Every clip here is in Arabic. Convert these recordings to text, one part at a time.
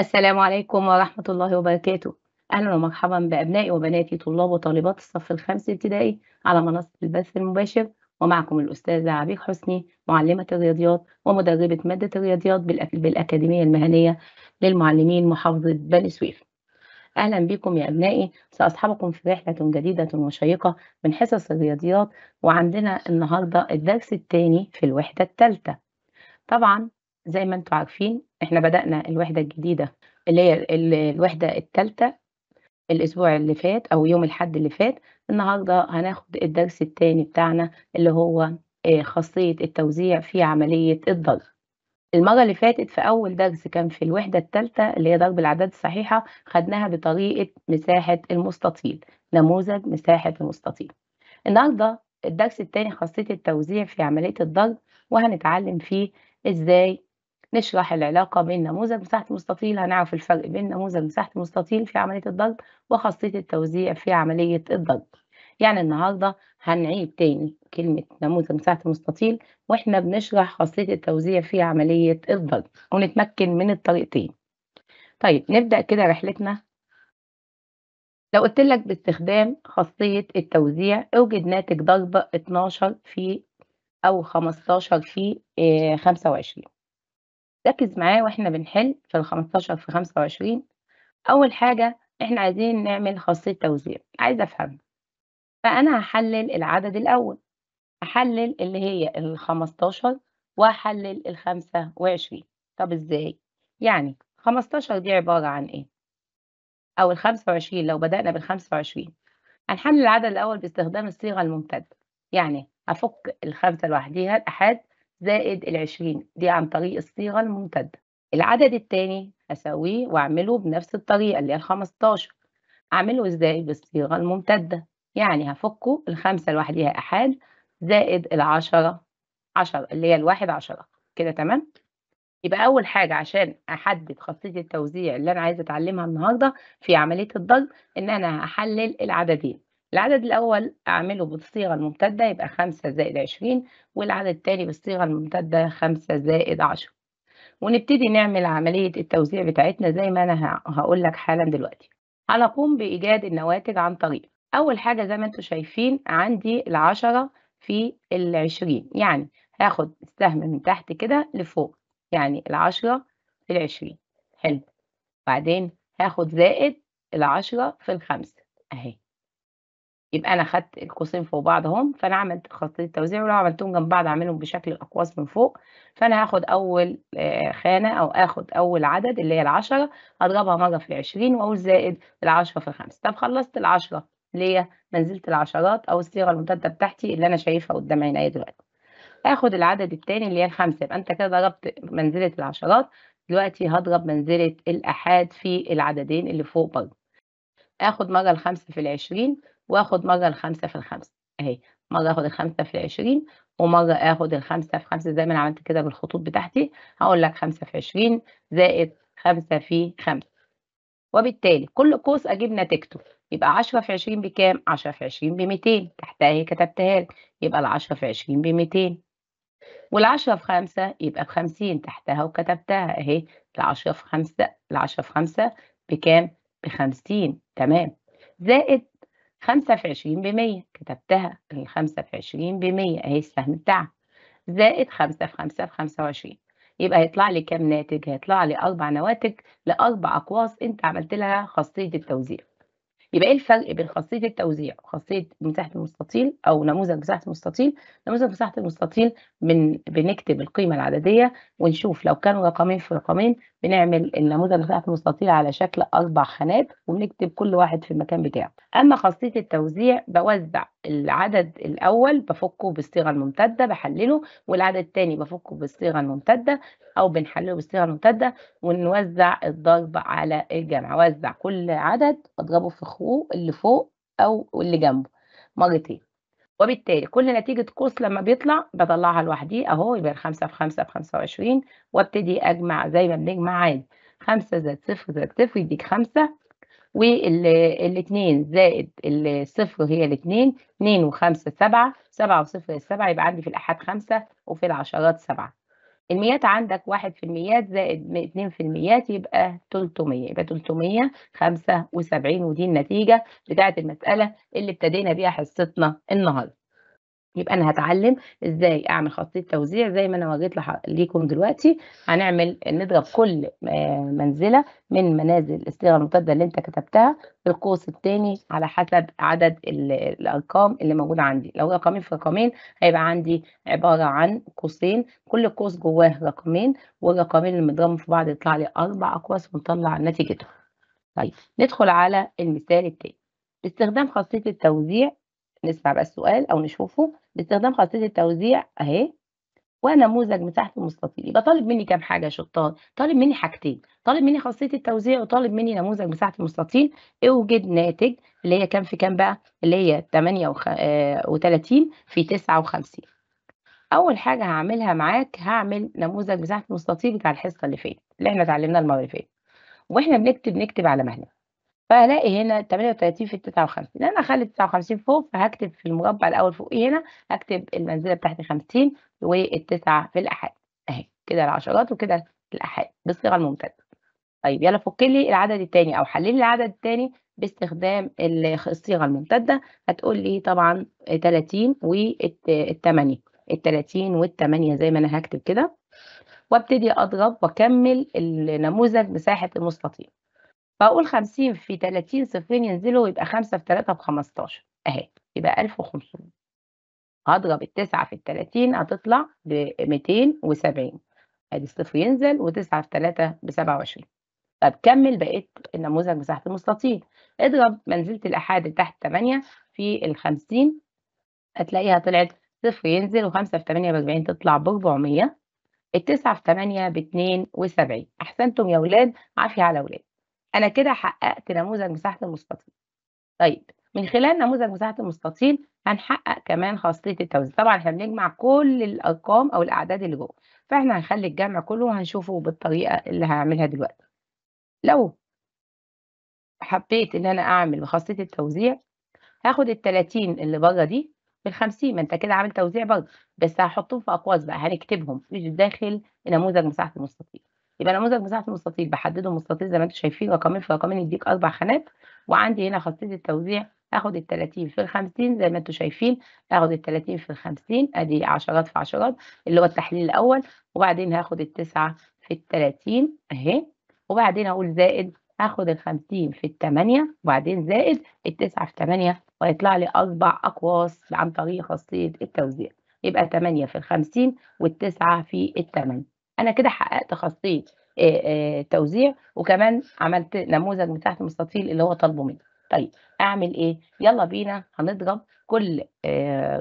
السلام عليكم ورحمة الله وبركاته أهلا ومرحبا بأبنائي وبناتي طلاب وطالبات الصف الخامس ابتدائي على منصة البث المباشر ومعكم الأستاذة عبير حسني معلمة الرياضيات ومدربة مادة الرياضيات بالأكاديمية المهنية للمعلمين محافظة بني سويف أهلا بكم يا أبنائي سأصحبكم في رحلة جديدة وشيقة من حصص الرياضيات وعندنا النهاردة الدرس الثاني في الوحدة الثالثة طبعا زي ما انتم عارفين احنا بدأنا الوحدة الجديدة اللي هي الوحدة الثالثة الأسبوع اللي فات أو يوم الحد اللي فات النهاردة هناخد الدرس التاني بتاعنا اللي هو آه، خاصية التوزيع في عملية الضرب المرة اللي فاتت في أول درس كان في الوحدة الثالثة اللي هي ضرب الأعداد الصحيحة خدناها بطريقة مساحة المستطيل نموذج مساحة المستطيل النهاردة الدرس التاني خاصية التوزيع في عملية الضرب وهنتعلم فيه إزاي نشرح العلاقة بين نموذج مساحة مستطيل هنعرف الفرق بين نموذج مساحة مستطيل في عملية الضرب وخاصية التوزيع في عملية الضرب يعني النهاردة هنعيد تاني كلمة نموذج مساحة مستطيل واحنا بنشرح خاصية التوزيع في عملية الضرب ونتمكن من الطريقتين طيب نبدأ كده رحلتنا لو قلت لك باستخدام خاصية التوزيع اوجد ناتج ضرب 12 في أو 15 في 25 آه، ركز معايا واحنا بنحل في الخمستاشر في خمسة وعشرين أول حاجة احنا عايزين نعمل خاصية توزيع عايزة افهم فأنا هحلل العدد الأول هحلل اللي هي الخمستاشر وهحلل الخمسة وعشرين طب ازاي؟ يعني خمستاشر دي عبارة عن ايه؟ أو الخمسة وعشرين لو بدأنا بالخمسة وعشرين هنحلل العدد الأول باستخدام الصيغة الممتدة يعني افك الخمسة لوحديها الأحاد زائد العشرين دي عن طريق الصيغة الممتدة العدد التاني هسويه وأعمله بنفس الطريقة اللي هي الخمستاشر أعمله إزاي بالصيغة الممتدة يعني هفكه الخمسة لوحديها أحد زائد العشرة عشرة اللي هي الواحد عشرة كده تمام يبقى أول حاجة عشان أحدد خاصية التوزيع اللي أنا عايزة أتعلمها النهاردة في عملية الضرب إن أنا هحلل العددين العدد الأول أعمله بالصيغة الممتدة يبقى خمسة زائد عشرين والعدد التاني بالصيغة الممتدة خمسة زائد عشرة ونبتدي نعمل عملية التوزيع بتاعتنا زي ما أنا هقول لك حالا دلوقتي هنقوم بإيجاد النواتج عن طريق أول حاجة زي ما أنتم شايفين عندي العشرة في العشرين يعني هاخد السهم من تحت كده لفوق يعني العشرة في العشرين حلو بعدين هاخد زائد العشرة في الخمسة أهي يبقى انا خدت القوسين فوق بعض اهم فانا عملت خطيه توزيع ولو عملتهم جنب بعض اعملهم بشكل الاقواس من فوق فانا هاخد اول آه، خانه او اخد اول عدد اللي هي العشرة هضربها مره في العشرين واقول زائد العشرة في الخمسة طب خلصت العشرة اللي هي منزله العشرات او الصيغه الممتده بتاعتي اللي انا شايفها قدام عينيا دلوقتي اخد العدد التاني اللي هي الخمسة يبقى انت كده ضربت منزله العشرات دلوقتي هضرب منزله الاحاد في العددين اللي فوق برضه اخد مره الخمسة في العشرين واخد مرة الخمسة في الخمسة اهي مرة اخد الخمسة في العشرين ومرة اخد الخمسة في خمسة زي ما انا عملت كده بالخطوط بتاعتي هقول لك خمسة في عشرين زائد خمسة في خمسة وبالتالي كل قوس اجيب نتيجته يبقى 10 في 20 بكام 10 في 20 ب 200 تحتها هي كتبتها لك يبقى ال 10 في 20 ب 200 وال 10 في 5 يبقى ب 50 تحتها وكتبتها اهي ال 10 في 5 ال 10 في 5 بكام ب 50 تمام زائد خمسة في عشرين بمية كتبتها الخمسة في عشرين بمية أهي السهم بتاعها زائد خمسة في خمسة في خمسة وعشرين يبقى هيطلع لي كام ناتج؟ هيطلع لي أربع نواتج لأربع أقواس أنت عملت لها خاصية التوزيع يبقى ايه الفرق بين خاصيه التوزيع وخاصيه مساحه المستطيل او نموذج مساحه المستطيل نموذج مساحه المستطيل من بنكتب القيمه العدديه ونشوف لو كانوا رقمين في رقمين بنعمل النموذج مساحه المستطيل على شكل اربع خانات وبنكتب كل واحد في المكان بتاعه اما خاصيه التوزيع بوزع العدد الأول بفكه بالصيغة الممتدة بحلله والعدد الثاني بفكه بالصيغة الممتدة أو بنحلله بالصيغة الممتدة ونوزع الضرب على الجمع وزع كل عدد أضربه في خوه اللي فوق أو اللي جنبه مرتين وبالتالي كل نتيجة قوس لما بيطلع بطلعها لوحدي أهو يبقى الخمسة في خمسة في خمسة وعشرين وابتدي أجمع زي ما بنجمع عادي خمسة زائد صفر زائد صفر يديك خمسة والاثنين زائد الصفر هي الاثنين اثنين وخمسة سبعة سبعة وصفر السبعة يبقى عندي في الأحاد خمسة وفي العشرات سبعة الميات عندك واحد في الميات زائد اتنين في الميات يبقى تلتمية يبقى تلتمية خمسة وسبعين ودي النتيجة بتاعة المسألة اللي ابتدينا بيها حصتنا النهاردة يبقى انا هتعلم ازاي اعمل خاصيه توزيع زي ما انا واجهت ليكم دلوقتي هنعمل نضرب كل آه، منزله من منازل الصيغه المضاده اللي انت كتبتها في القوس الثاني على حسب عدد الارقام اللي موجوده عندي لو رقمين في رقمين هيبقى عندي عباره عن قوسين كل قوس جواه رقمين والرقمين اللي مضربهم في بعض يطلع لي اربع اقواس ونطلع نتيجتهم طيب ندخل على المثال التاني استخدام خاصيه التوزيع نسمع بقى السؤال أو نشوفه باستخدام خاصية التوزيع أهي ونموذج مساحة المستطيل يبقى طالب مني كام حاجة يا شطار طالب مني حاجتين طالب مني خاصية التوزيع وطالب مني نموذج مساحة المستطيل اوجد ناتج اللي هي كام في كام بقى اللي هي 38 آه، في 59 أول حاجة هعملها معاك هعمل نموذج مساحة المستطيل بتاع الحصة اللي فاتت اللي احنا اتعلمناه المرة اللي فاتت واحنا بنكتب نكتب على مهلنا فهلاقي هنا 38 في 59 لان أنا ال59 فوق فهكتب في المربع الأول فوقيه هنا هكتب المنزلة بتاعتي 50 والتسعة في الآحاد أهي كده العشرات وكده الآحاد بالصيغة الممتدة. طيب يلا فُك لي العدد الثاني أو حلّ لي العدد الثاني باستخدام الصيغة الممتدة هتقول لي طبعًا 30 وال 8 ال ال30 وال 8 زي ما أنا هكتب كده وابتدي أضرب وأكمّل النموذج مساحة المستطيل. فأقول 50 في 30 صفرين ينزلوا يبقى 5 في 3 ب 15 أهي يبقى 1500 هضرب التسعة في التلاتين هتطلع ب 270 ادي الصفر ينزل وتسعة في 3 ب 27 طب كمل بقيت النموذج مساحة المستطيل اضرب منزلة الأحاد تحت 8 في ال 50 هتلاقيها طلعت صفر ينزل و5 في 8 ب 40 تطلع ب 400 التسعة في 8 ب 72 أحسنتم يا ولاد عافية على ولاد انا كده حققت نموذج مساحه المستطيل طيب من خلال نموذج مساحه المستطيل هنحقق كمان خاصيه التوزيع طبعا احنا بنجمع كل الارقام او الاعداد اللي جوه فاحنا هنخلي الجمع كله وهنشوفه بالطريقه اللي هعملها دلوقتي لو حبيت ان انا اعمل بخاصيه التوزيع هاخد ال 30 اللي بره دي بال 50 ما انت كده عامل توزيع برضه بس هحطهم في اقواس بقى هنكتبهم مش داخل نموذج مساحه المستطيل يبقى نموذج مساحه المستطيل بحدده مستطيل زي ما انتم شايفين رقمين في رقمين يديك اربع خانات وعندي هنا خاصيه التوزيع اخد ال 30 في ال 50 زي ما انتم شايفين اخد ال 30 في ال 50 ادي عشرات في عشرات اللي هو التحليل الاول وبعدين هاخد ال 9 في ال 30 اهي وبعدين اقول زائد هاخد ال 50 في ال 8 وبعدين زائد ال 9 في 8 وهيطلع لي اربع اقواس عن طريق خاصيه التوزيع يبقى 8 في ال 50 وال 9 في ال 8 انا كده حققت خاصيه توزيع وكمان عملت نموذج من تحت المستطيل اللي هو طالبه مني طيب اعمل ايه يلا بينا هنضرب كل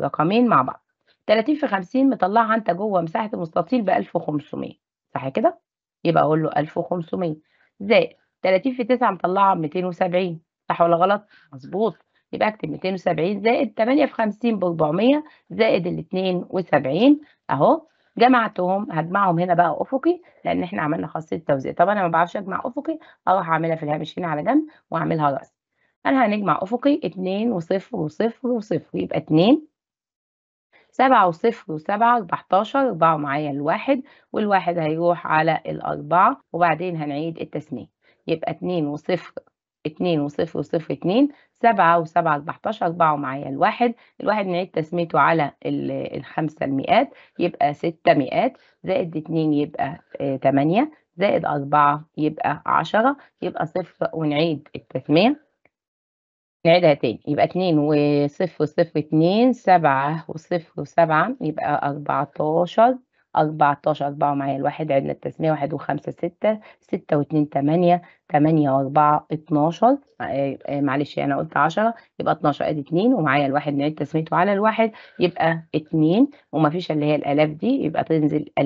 رقمين مع بعض 30 في 50 مطلعها انت جوه مساحه المستطيل ب 1500 صح كده يبقى اقول له 1500 زائد 30 في 9 مطلعها ب 270 صح ولا غلط مظبوط يبقى اكتب 270 زائد 8 في 50 ب 400 زائد ال 72 اهو جمعتهم هجمعهم هنا بقى افقي لان احنا عملنا خاصيه التوزيع طب انا ما بعرفش اجمع افقي اروح اعملها في الهامش هنا على جنب واعملها راس انا هنجمع افقي 2 و0 و0 و0 يبقى 2 و0 وصفر 7 14 أربعة معايا الواحد والواحد هيروح على الأربعة وبعدين هنعيد التسمية يبقى و وصفر اتنين وصفر وصفر اتنين سبعة وسبعة أربعتاشر أربعة ومعايا الواحد الواحد نعيد تسميته على الخمسة المئات يبقى ستة مئات زائد اتنين يبقى آه، تمانية زائد أربعة يبقى عشرة يبقى صفر ونعيد التسمية نعيدها تاني يبقى اتنين وصفر وصفر اتنين سبعة وصفر وسبعة يبقى أربعتاشر 14 4 معايا الواحد عندنا التسمية 1 و5 6 6 و2 8 8 و4 12 معلش انا قلت 10 يبقى 12 ادي 2 ومعايا الواحد نعيد تسميته على الواحد يبقى 2 ومفيش اللي هي الالاف دي يبقى تنزل آه،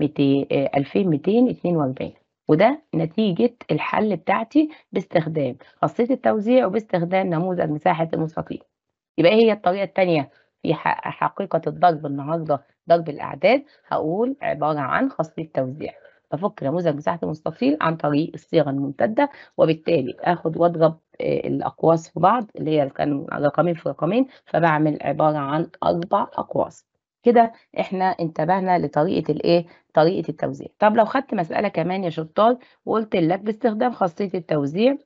اتنين 2242 وده نتيجة الحل بتاعتي باستخدام خاصية التوزيع وباستخدام نموذج مساحة المستطيل يبقى ايه هي الطريقة الثانية في حقيقة الضرب النهاردة ضرب الأعداد هقول عبارة عن خاصية توزيع بفك نموذج مساحة المستطيل عن طريق الصيغة الممتدة وبالتالي آخد وأضرب آه، الأقواس في بعض اللي هي كان رقمين في رقمين فبعمل عبارة عن أربع أقواس كده احنا انتبهنا لطريقة الايه؟ طريقة التوزيع طب لو خدت مسألة كمان يا شطار وقلت لك باستخدام خاصية التوزيع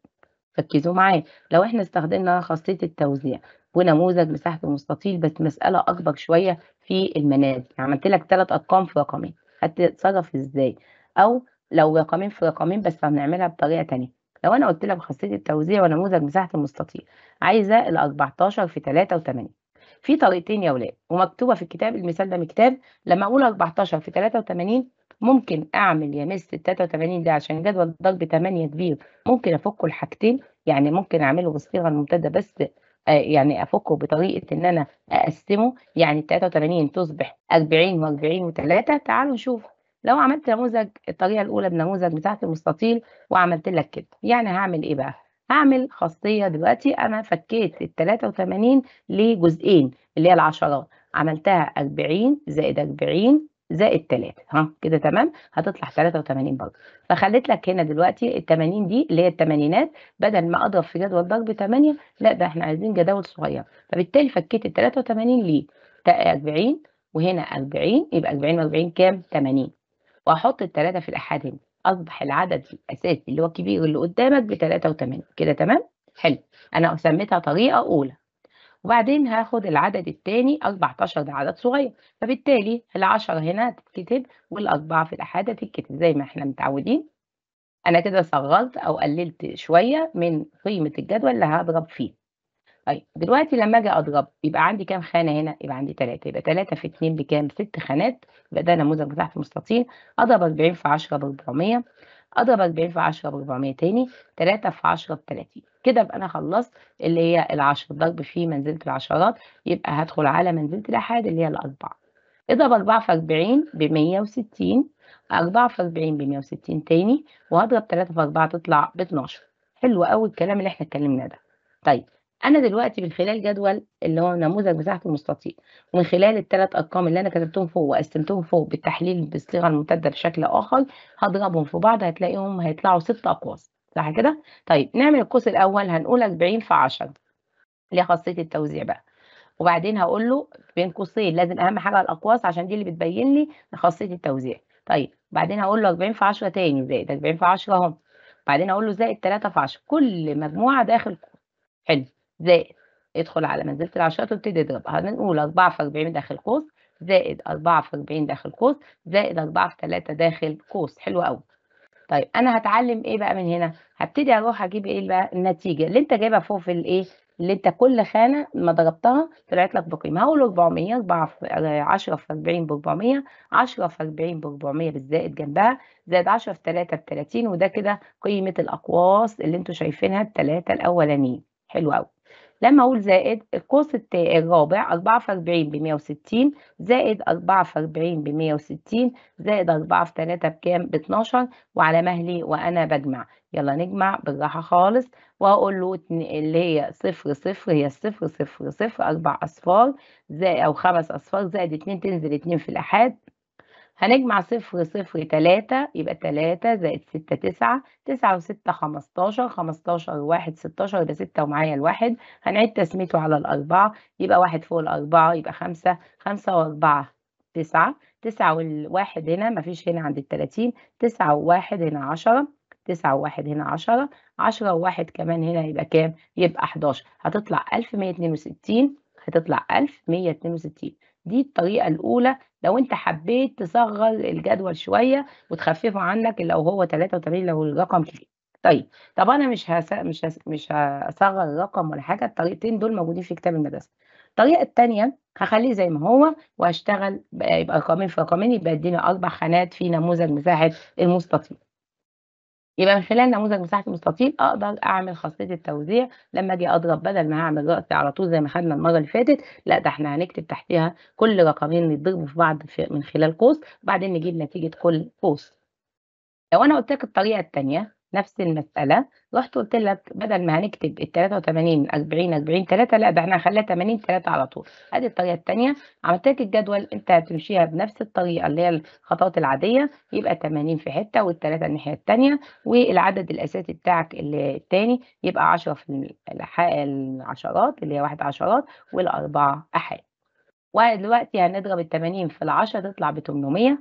ركزوا معايا لو احنا استخدمنا خاصية التوزيع ونموذج مساحه المستطيل بس مساله اكبر شويه في المنازل عملت لك ثلاث ارقام في رقمين هتتصرف ازاي او لو رقمين في رقمين بس هنعملها بطريقه ثانيه لو انا قلت لك خاصيه التوزيع ونموذج مساحه المستطيل عايزه ال 14 في 3 و8 في طريقتين يا اولاد ومكتوبه في الكتاب المثال ده من الكتاب لما اقول 14 في 83 ممكن اعمل يا مس 83 ده عشان جدول ضرب 8 كبير ممكن افكه لحاجتين يعني ممكن اعمله بالصيغه الممتده بس آه، يعني افكه بطريقه ان انا اقسمه يعني ال 83 تصبح 40 و40 و3 تعالوا نشوف لو عملت نموذج الطريقه الاولى بنموذج بتاعت المستطيل وعملت لك كده يعني هعمل ايه بقى هعمل خاصيه دلوقتي انا فكيت ال 83 لجزئين اللي هي العشرات عملتها 40 زائد 40 زائد 3 ها كده تمام هتطلع 83 برضه فخليت لك هنا دلوقتي ال 80 دي اللي هي الثمانينات بدل ما اضرب في جدول ضرب 8 لا ده احنا عايزين جداول صغيره فبالتالي فكيت ال 83 ليه 40 وهنا 40 يبقى 40 و40 كام 80 واحط الثلاثه في الاحاد هنا اصبح العدد الاساسي اللي هو الكبير اللي قدامك ب 83 كده تمام حلو انا سميتها طريقه اولى وبعدين هاخد العدد الثاني 14 ده عدد صغير فبالتالي ال10 هنا هتتكتب والأربعة في الأحادة تتكتب زي ما احنا متعودين أنا كده صغرت أو قللت شوية من قيمة الجدول اللي هضرب فيه طيب دلوقتي لما اجي اضرب يبقى عندي كام خانه هنا؟ يبقى عندي 3 يبقى 3 في 2 بكام؟ 6 خانات يبقى ده النموذج بتاعتي المستطيل اضرب 40 في 10 ب 400 اضرب 40 في 10 ب 400 تاني 3 في 10 ب 30 كده يبقى انا خلصت اللي هي ال10 ضرب في منزله العشرات يبقى هدخل على منزله الاحاد اللي هي الاربعه اضرب 4 في 40 ب 160 4 في 40 ب 160 تاني وهضرب 3 في 4 تطلع ب 12 حلو قوي الكلام اللي احنا اتكلمنا ده طيب انا دلوقتي من خلال جدول اللي هو النموذج بتاعك المستطيل ومن خلال الثلاث ارقام اللي انا كتبتهم فوق وقسمتهم فوق بالتحليل بالصيغه الممتده بشكل اخر هضربهم في بعض هتلاقيهم هيطلعوا ست اقواس صح كده طيب نعمل القوس الاول هنقول 40 في 10 ليه خاصيه التوزيع بقى وبعدين هقول له بين قوسين لازم اهم حاجه الاقواس عشان دي اللي بتبين لي خاصيه التوزيع طيب بعدين هقول له 40 في 10 تاني زائد 40 في 10 اهو بعدين هقول له زائد 3 في 10 كل مجموعه داخل حلو زائد ادخل على منزلة العشرة تبتدي اضرب هنقول 4 في 40 داخل قوس زائد 4 في 40 داخل قوس زائد 4 في 3 داخل قوس حلو قوي طيب انا هتعلم ايه بقى من هنا هبتدي اروح اجيب ايه بقى النتيجه اللي انت جايبها فوق في الايه اللي انت كل خانه ما ضربتها طلعت لك بقيمه هقول 400 4 في 10 آه، في 40 ب 400 10 في 40 ب 400 بالزائد جنبها زائد 10 في 3 ب 30 وده كده قيمه الاقواس اللي انتوا شايفينها الثلاثه الاولانيين حلو قوي لما أقول زائد القوس الرابع 44 ب 160 زائد 44 ب 160 زائد 4 في 3 بكام؟ ب 12 وعلى مهلي وأنا بجمع يلا نجمع بالراحة خالص وأقول له اللي هي صفر صفر هي الصفر صفر صفر أربع أصفار زائد أو خمس أصفار زائد اتنين تنزل اتنين في الأحاد هنجمع صفر صفر تلاتة يبقى تلاتة زائد ستة تسعة تسعة وستة خمستاشر خمستاشر واحد ستاشر ده ستة ومعايا الواحد هنعيد تسميته على الأربعة يبقى واحد فوق الأربعة يبقى خمسة خمسة وأربعة تسعة تسعة والواحد هنا مفيش هنا عند التلاتين تسعة وواحد هنا عشرة تسعة وواحد هنا عشرة عشرة وواحد كمان هنا يبقى كام؟ يبقى حداشر هتطلع ألف مية اتنين وستين هتطلع 1162 دي الطريقة الأولى لو أنت حبيت تصغر الجدول شوية وتخففه عنك لو هو 83 لو الرقم كبير طيب طب أنا مش هس... مش هس... مش هصغر الرقم ولا حاجة الطريقتين دول موجودين في كتاب المدرسة الطريقة التانية هخليه زي ما هو وهشتغل يبقى رقمين في رقمين يبقى يديني أربع خانات في نموذج مساحة المستطيل يبقى من خلال نموذج مساحه المستطيل اقدر اعمل خاصيه التوزيع لما اجي اضرب بدل ما هعمل راسي على طول زي ما خدنا المره اللي فاتت لا ده احنا هنكتب تحتها كل رقمين يتضربوا في بعض في من خلال قوس وبعدين نجيب نتيجه كل قوس لو انا قلت لك الطريقه الثانيه نفس المسألة رحت قلت لك بدل ما هنكتب ال 83 40 40 3 لا ده احنا هنخليها 80 3 على طول ادي الطريقة الثانية عملت لك الجدول انت هتمشيها بنفس الطريقة اللي هي الخطوات العادية يبقى 80 في حتة وال 3 الناحية الثانية والعدد الأساسي بتاعك الثاني يبقى 10 في العشرات اللي هي واحد عشرات والأربعة أحاد ودلوقتي هنضرب ال 80 في ال 10 تطلع ب 800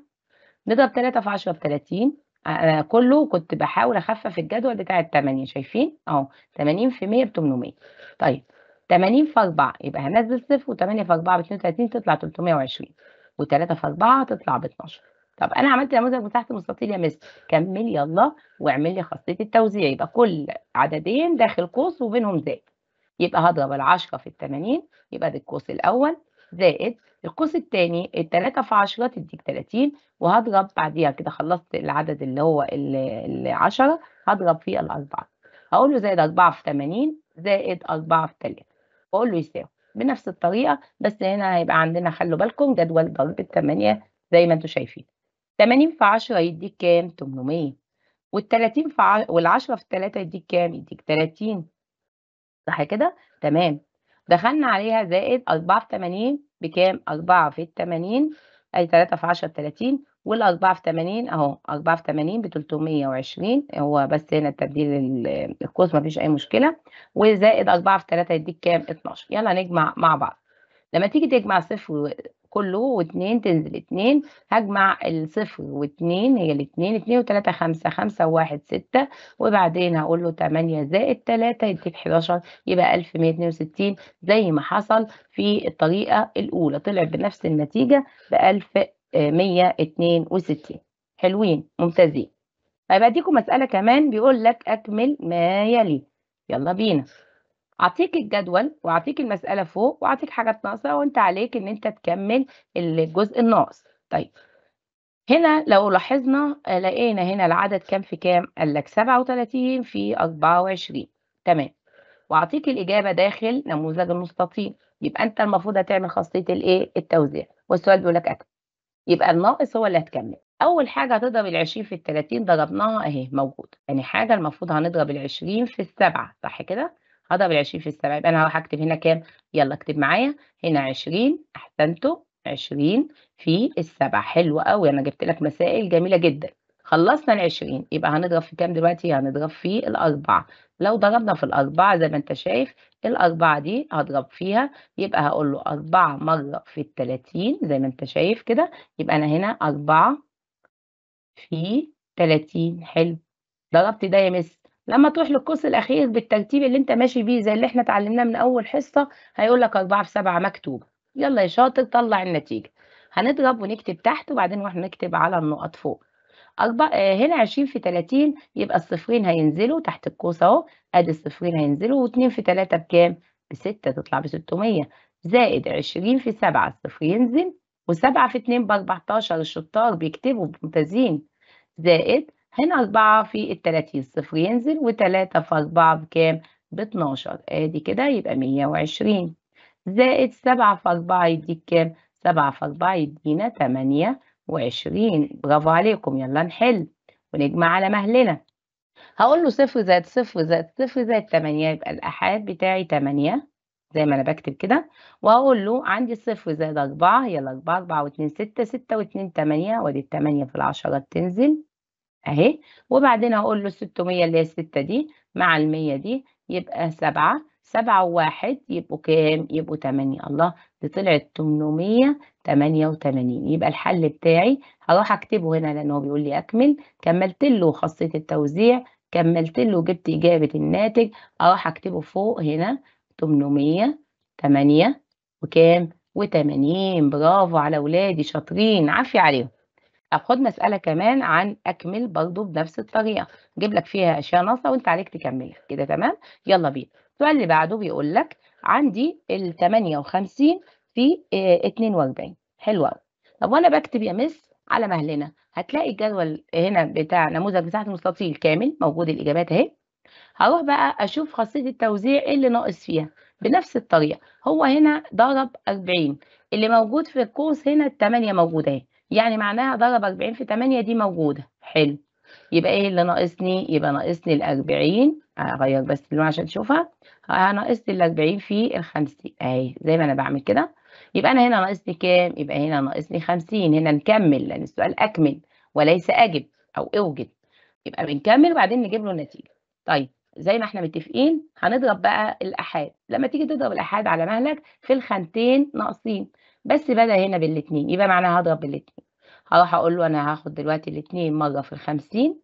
نضرب 3 في 10 ب 30 أنا كله كنت بحاول أخفف الجدول بتاع ال80 شايفين أهو 80 في 100 ب 800 طيب 80 في 4 يبقى هنزل صفر و8 في 4 ب 32 تطلع 320 و3 في 4 تطلع ب 12 طب انا عملت نموذج تحت مستطيل يا مس كمل يلا واعمل لي خاصيه التوزيع يبقى كل عددين داخل قوس وبينهم زائد يبقى هضرب ال10 في ال80 يبقى ده القوس الاول زائد القوس التاني التلاتة في عشرة تديك تلاتين وهضرب بعديها كده خلصت العدد اللي هو العشرة هضرب فيه الأربعة هقول له زائد أربعة في تمانين زائد أربعة في تلاتة وأقول له يساوي بنفس الطريقة بس هنا هيبقى عندنا خلوا بالكم جدول ضرب التمانية زي ما انتوا شايفين تمانين في عشرة يديك كام؟ تمنمية والتلاتين في عشرة والعشرة في التلاتة يديك كام؟ يديك تلاتين صح كده؟ تمام دخلنا عليها زائد 4 في 80 بكام 4 في 80 أي 3 في 10 ب 30 والأربعة في 80 أهو أربعة في 80 ب 320 هو بس هنا التبديل القوس مفيش أي مشكلة وزائد أربعة في 3 يديك كام 12 يلا نجمع مع بعض لما تيجي تجمع صفر كله واتنين تنزل اتنين هجمع الصفر واتنين هي الاتنين اتنين وتلاتة خمسة خمسة وواحد ستة وبعدين هقول له تمانية زائد تلاتة يديك حداشر يبقى ألف مية اتنين وستين زي ما حصل في الطريقة الأولى طلع بنفس النتيجة بألف مية اتنين وستين حلوين ممتازين طيب هديكم مسألة كمان بيقول لك أكمل ما يلي يلا بينا اعطيك الجدول واعطيك المساله فوق واعطيك حاجات ناقصه وانت عليك ان انت تكمل الجزء الناقص طيب هنا لو لاحظنا آه، لقينا هنا العدد كام في كام قال لك 37 في 24 تمام واعطيك الاجابه داخل نموذج المستطيل يبقى انت المفروض هتعمل خاصيه الايه التوزيع والسؤال بيقول لك اكتب يبقى الناقص هو اللي هتكمل اول حاجه هتضرب ال20 في ال30 ضربناها اهي موجود يعني حاجه المفروض هنضرب ال20 في السبعه صح كده هضرب العشرين في السبعة يبقى أنا هروح أكتب هنا كام يلا اكتب معايا هنا عشرين أحسنتوا عشرين في السبعة حلو أوي أنا جبت لك مسائل جميلة جدا خلصنا العشرين يبقى هنضرب في كام دلوقتي هنضرب في الأربعة لو ضربنا في الأربعة زي ما أنت شايف الأربعة دي هضرب فيها يبقى هقول له أربعة مرة في التلاتين زي ما أنت شايف كده يبقى أنا هنا أربعة في تلاتين حلو ضربت ده يا مس لما تروح للقوس الاخير بالترتيب اللي انت ماشي بيه زي اللي احنا اتعلمناه من اول حصه هيقول لك 4 في 7 مكتوب يلا يا شاطر طلع النتيجه هنضرب ونكتب تحت وبعدين نروح نكتب على النقط فوق أربع... آه، هنا 20 في 30 يبقى الصفرين هينزلوا تحت القوس اهو ادي الصفرين هينزلوا و2 في 3 بكام؟ ب 6 تطلع ب 600 زائد 20 في 7 الصفر ينزل و7 في 2 ب 14 الشطار بيكتبوا ممتازين زائد هنا 4 في ال 30 صفر ينزل و3 في 4 بكام؟ ب 12 ادي كده يبقى 120 زائد 7 في 4 يديك كام؟ 7 في 4 يدينا 28 برافو عليكم يلا نحل ونجمع على مهلنا هقول له صفر زائد صفر زائد صفر زائد 8 يبقى الأحاد بتاعي 8 زي ما أنا بكتب كده وهقول له عندي صفر زائد 4 يلا 4 4 و2 6 6 و2 8 وادي 8 في العشرة بتنزل اهي وبعدين هقول له 600 اللي هي الستة دي مع المية دي يبقى سبعة سبعة وواحد يبقوا كام؟ يبقوا تمانية الله دي طلعت تمنمية تمانية وتمانين يبقى الحل بتاعي هروح اكتبه هنا لان هو بيقول لي اكمل كملت له خاصية التوزيع كملت له جبت إجابة الناتج أروح أكتبه فوق هنا 808 وكام؟ و80 برافو على أولادي شاطرين عافية عليهم طب خد مسألة كمان عن أكمل برضه بنفس الطريقة جيب لك فيها أشياء ناقصة وأنت عليك تكملها كده تمام يلا بينا السؤال اللي بعده بيقول لك عندي ال 58 في 42 آه، حلو طب وأنا بكتب يا مس على مهلنا هتلاقي الجدول هنا بتاع نموذج مساحة المستطيل كامل موجود الإجابات أهي هروح بقى أشوف خاصية التوزيع إيه اللي ناقص فيها بنفس الطريقة هو هنا ضرب 40 اللي موجود في القوس هنا 8 موجودة أهي يعني معناها ضرب 40 في 8 دي موجودة حلو يبقى ايه اللي ناقصني يبقى ناقصني ال 40 هغير بس اللون عشان تشوفها ناقصني ال 40 في ال 50 اهي زي ما انا بعمل كده يبقى انا هنا ناقصني كام يبقى هنا ناقصني 50 هنا نكمل لان السؤال اكمل وليس اجب او اوجد يبقى بنكمل وبعدين نجيب له النتيجه طيب زي ما احنا متفقين هنضرب بقى الاحاد لما تيجي تضرب الاحاد على مهلك في الخانتين ناقصين بس بدأ هنا بالاتنين يبقى معناها هضرب بالاتنين هروح أقول له أنا هاخد دلوقتي الاتنين مرة في الخمسين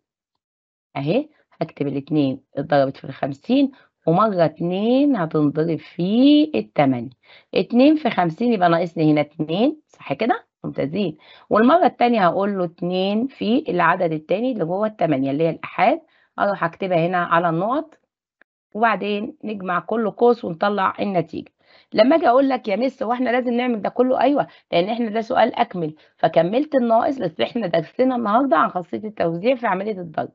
أهي هكتب الاتنين اتضربت في الخمسين ومرة اتنين هتنضرب في التمانية اتنين في خمسين يبقى ناقصني هنا اتنين صح كده؟ ممتازين والمرة التانية هقول له اتنين في العدد التاني اللي جوه التمانية اللي هي الأحاد أروح أكتبها هنا على النقط وبعدين نجمع كل قوس ونطلع النتيجة لما اجي اقول لك يا نس هو احنا لازم نعمل ده كله ايوه لان احنا ده سؤال اكمل فكملت الناقص بس احنا درسنا النهارده عن خاصيه التوزيع في عمليه الضرب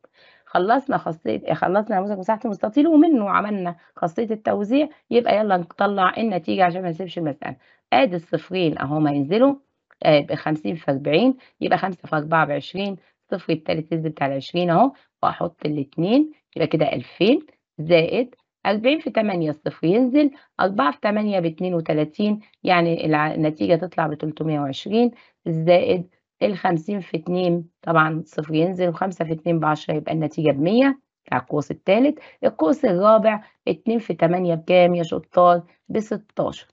خلصنا خاصيه خلصنا نموذج مساحه المستطيل ومنه عملنا خاصيه التوزيع يبقى يلا نطلع النتيجه عشان ما نسيبش المساله ادي الصفرين ما هينزلوا آه، ب 50 في 40 يبقى 5 في 4 ب 20 صفر الثالث نسبة بتاع ال 20 اهو واحط الاثنين يبقى كده 2000 زائد 40 في 8 الصفر ينزل 4 في 8 ب 32 يعني النتيجة تطلع ب 320 زائد ال 50 في 2 طبعا صفر ينزل و5 في 2 ب 10 يبقى النتيجة ب 100 بتاع القوس الثالث القوس الرابع 2 في 8 بكام يا شطار ب 16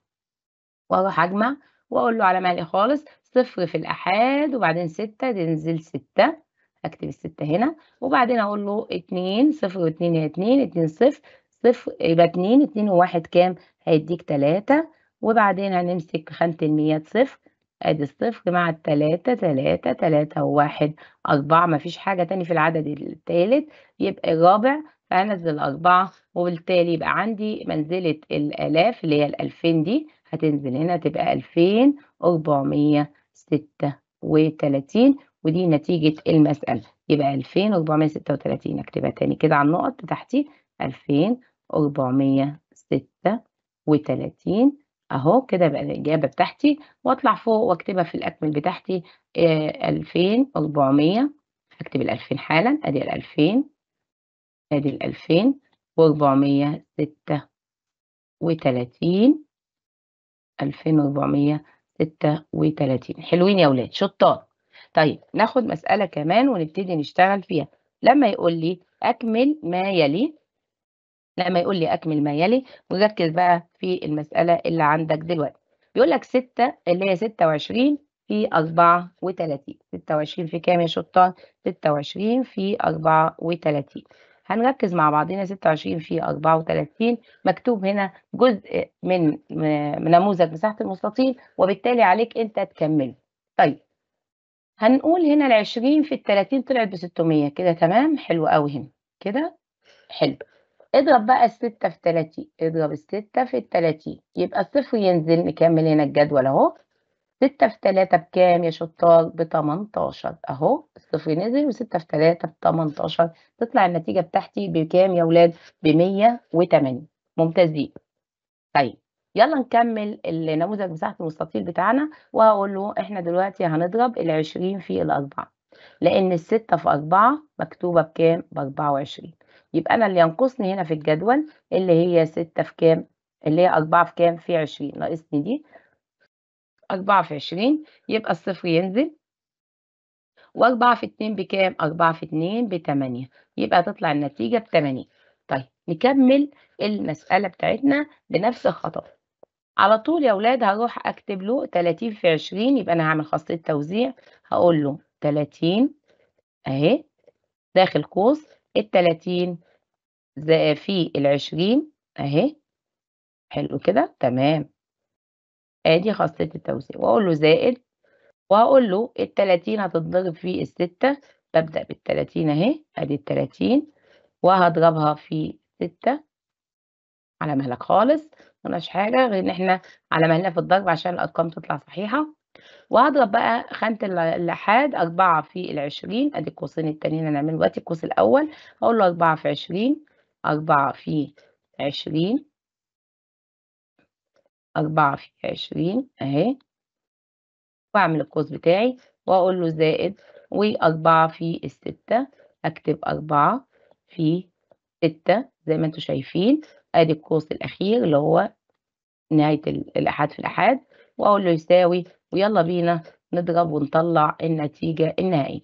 واروح اجمع واقول له على مالي خالص صفر في الأحاد وبعدين 6 تنزل 6 أكتب الستة هنا وبعدين أقول له 2 صفر 2 هي 2 2 صفر صفر يبقى اتنين اتنين وواحد كام هيديك تلاتة وبعدين هنمسك خانة الميات صفر ادي الصفر مع التلاتة تلاتة تلاتة وواحد أربعة مفيش حاجة تاني في العدد التالت يبقى الرابع فهنزل الأربعة وبالتالي يبقى عندي منزلة الآلاف اللي هي الألفين دي هتنزل هنا تبقى ألفين أربعمية ستة وتلاتين ودي نتيجة المسألة يبقى ألفين أربعمية ستة وتلاتين أكتبها تاني كده على النقط تحتي ألفين أربعمية ستة وتلاتين أهو كده بقى الإجابة بتاعتي وأطلع فوق وأكتبها في الأكمل بتاعتي آه، ألفين أربعمية أكتب الألفين حالا أدي الألفين أدي الألفين وأربعمية ستة وتلاتين ألفين وأربعمية ستة وتلاتين حلوين يا ولاد شطار طيب ناخد مسألة كمان ونبتدي نشتغل فيها لما يقول لي أكمل ما يلي لما يقول لي أكمل ما يلي وركز بقى في المسألة اللي عندك دلوقتي بيقول لك 6 اللي هي 26 في 34 26 في كام يا شطار 26 في 34 هنركز مع بعضنا 26 في 34 مكتوب هنا جزء من نموذج مساحة المستطيل وبالتالي عليك أنت تكمل طيب هنقول هنا ال 20 في ال 30 طلعت ب 600 كده تمام حلو قوي هنا كده حلو اضرب بقى الستة في تلاتين اضرب الستة في التلاتين يبقى الصفر ينزل نكمل هنا الجدول اهو ستة في تلاتة بكام يا شطار بتمنتاشر اهو الصفر نزل وستة في تلاتة بتمنتاشر تطلع النتيجة بتاعتي بكام يا ولاد بمية وتمانين ممتازين طيب يلا نكمل النموذج مساحة المستطيل بتاعنا وهقول له احنا دلوقتي هنضرب العشرين في الأربعة لأن الستة في أربعة مكتوبة بكام بأربعة وعشرين يبقى أنا اللي ينقصني هنا في الجدول اللي هي ستة في كام اللي هي أربعة في كام في عشرين ناقصني دي أربعة في عشرين يبقى الصفر ينزل وأربعة في اتنين بكام؟ أربعة في اتنين بتمانية يبقى تطلع النتيجة بتمانية طيب نكمل المسألة بتاعتنا بنفس الخطوة على طول يا ولاد هروح أكتب له تلاتين في عشرين يبقى أنا هعمل خاصية توزيع هقول له تلاتين أهي داخل قوس التلاتين في العشرين أهي حلو كده تمام ادي خاصية التوزيع واقول له زائد وهقول له التلاتين هتتضرب في الستة ببدأ بالتلاتين اهي ادي التلاتين وهضربها في ستة على مهلك خالص مناش حاجة غير ان احنا على مهلنا في الضرب عشان الارقام تطلع صحيحة وهضرب بقى خانة اللحاد أربعة في العشرين أدي القوسين التانيين هنعمله دلوقتي القوس الأول اقول له أربعة في عشرين أربعة في عشرين أربعة في عشرين أهي وأعمل القوس بتاعي وأقول له زائد وأربعة في الستة أكتب أربعة في ستة زي ما انتم شايفين أدي القوس الأخير اللي هو نهاية الأحاد في الأحاد وأقول له يساوي ويلا بينا نضرب ونطلع النتيجة النهائية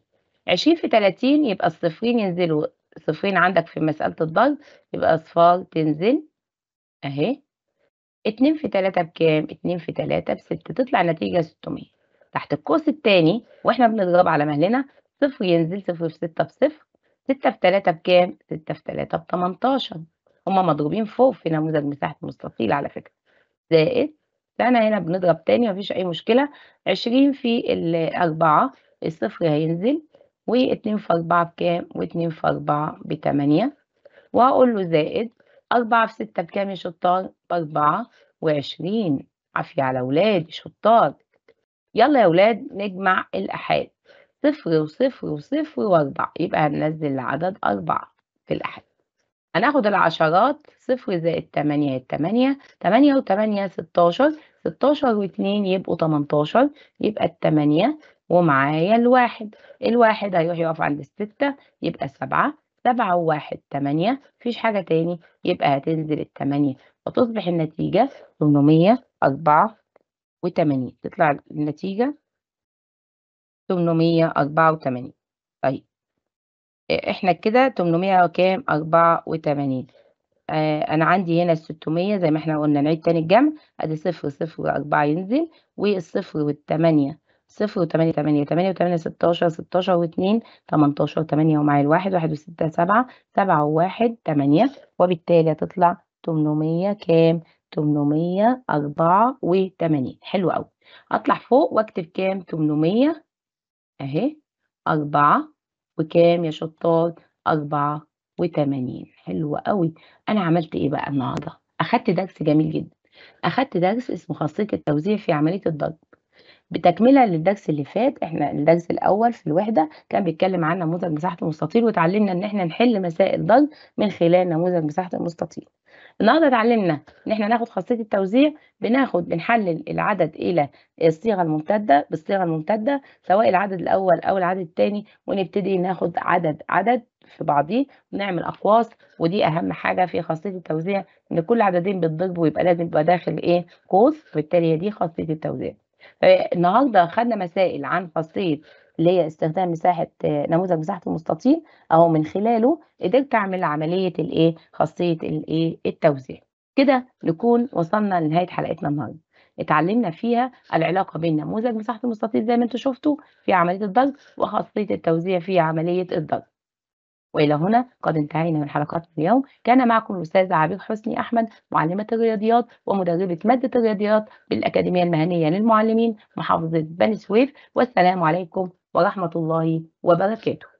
عشرين في تلاتين يبقى الصفرين ينزلوا صفرين عندك في مسألة الضرب يبقى أصفار تنزل أهي اتنين في تلاتة بكام؟ اتنين في تلاتة بستة تطلع نتيجة ستمية تحت القوس التاني واحنا بنضرب على مهلنا صفر ينزل صفر في ستة في صفر ستة في تلاتة بكام؟ ستة في تلاتة بتمنتاشر هما مضروبين فوق في نموذج مساحة مستطيل على فكرة زائد احنا هنا بنضرب تاني مفيش أي مشكلة عشرين في الأربعة الصفر هينزل واتنين في أربعة بكام واتنين في أربعة بتمانية وهقول له زائد أربعة في ستة بكام يا شطار بأربعة وعشرين عافية على ولادي شطار يلا يا ولاد نجمع الأحاد صفر وصفر وصفر وأربعة يبقى هننزل العدد أربعة في الأحاد هناخد العشرات صفر زائد تمانية التمانية تمانية وتمانية ستاشر ستاشر واتنين يبقوا تمنتاشر يبقى التمانية ومعايا الواحد الواحد هيروح يقف عند الستة يبقى سبعة سبعة وواحد تمانية مفيش حاجة تاني يبقى هتنزل التمانية وتصبح النتيجة تمنمية أربعة وتمانين تطلع النتيجة تمنمية أربعة وتمانين طيب إحنا كده 800 وكام، 84 وتمانين. آه، أنا عندي هنا الستمية 600 زي ما إحنا قُلنا نعيد تاني الجمع، أدي 0، 0، و4 ينزل، وال0 وال8 0 0 اربعة 4 ينزل والصفر والتمانية. وال 8 و8 16، 16 و2 18، 8 سبعة وواحد 1 و 7، 7 و1 8 وبالتالي هتطلع 800 كام، 884 حلو أوي. أطلع فوق واكتب كام، 800 أهي، 4 وكام يا شطار أربعة وتمانين حلو قوي أنا عملت إيه بقى النهاردة أخدت درس جميل جدا أخدت درس اسمه خاصية التوزيع في عملية الضرب بتكملة للدرس اللي فات احنا الدرس الأول في الوحدة كان بيتكلم عن نموذج مساحة المستطيل وتعلمنا إن احنا نحل مسائل ضرب من خلال نموذج مساحة المستطيل النهارده اتعلمنا ان احنا ناخد خاصيه التوزيع بناخد بنحلل العدد الى الصيغه الممتده بالصيغه الممتده سواء العدد الاول او العدد الثاني ونبتدي ناخد عدد عدد في بعضيه ونعمل اقواس ودي اهم حاجه في خاصيه التوزيع ان كل عددين بيتضربوا ويبقى لازم يبقى داخل ايه قوس وبالتالي هي دي خاصيه التوزيع آه، النهارده خدنا مسائل عن خاصيه اللي هي استخدام مساحه نموذج مساحه المستطيل اهو من خلاله قدرت اعمل عمليه الايه خاصيه الايه التوزيع كده نكون وصلنا لنهايه حلقتنا النهارده اتعلمنا فيها العلاقه بين نموذج مساحه المستطيل زي ما انتم شفتوا في عمليه الضرب وخاصيه التوزيع في عمليه الضرب والى هنا قد انتهينا من حلقات اليوم كان معكم الاستاذ عبير حسني احمد معلمه الرياضيات ومدربه ماده الرياضيات بالاكاديميه المهنيه للمعلمين محافظه بني سويف والسلام عليكم ورحمة الله وبركاته